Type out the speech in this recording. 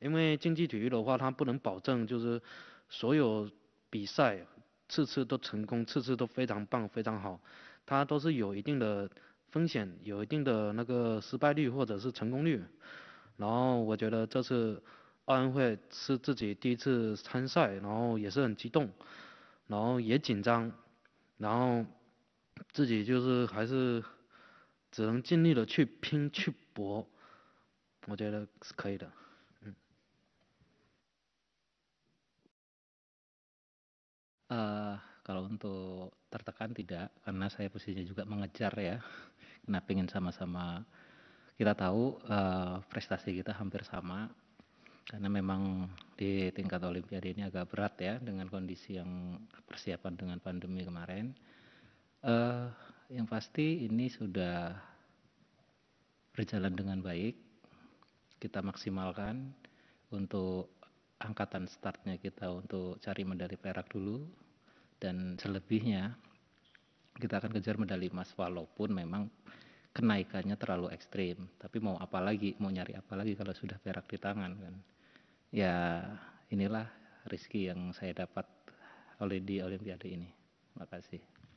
因为竞技体育的话，它不能保证就是所有比赛次次都成功，次次都非常棒非常好，它都是有一定的风险，有一定的那个失败率或者是成功率。然后我觉得这次奥运会是自己第一次参赛，然后也是很激动，然后也紧张，然后自己就是还是只能尽力的去拼去搏，我觉得是可以的。Uh, kalau untuk tertekan tidak, karena saya posisinya juga mengejar ya. Karena pengen sama-sama kita tahu uh, prestasi kita hampir sama. Karena memang di tingkat olimpiade ini agak berat ya dengan kondisi yang persiapan dengan pandemi kemarin. Uh, yang pasti ini sudah berjalan dengan baik. Kita maksimalkan untuk angkatan startnya kita untuk cari medali perak dulu dan selebihnya kita akan kejar medali emas walaupun memang kenaikannya terlalu ekstrim tapi mau apa lagi mau nyari apa lagi kalau sudah perak di tangan kan ya inilah rizki yang saya dapat oleh di Olimpiade ini. Terima kasih.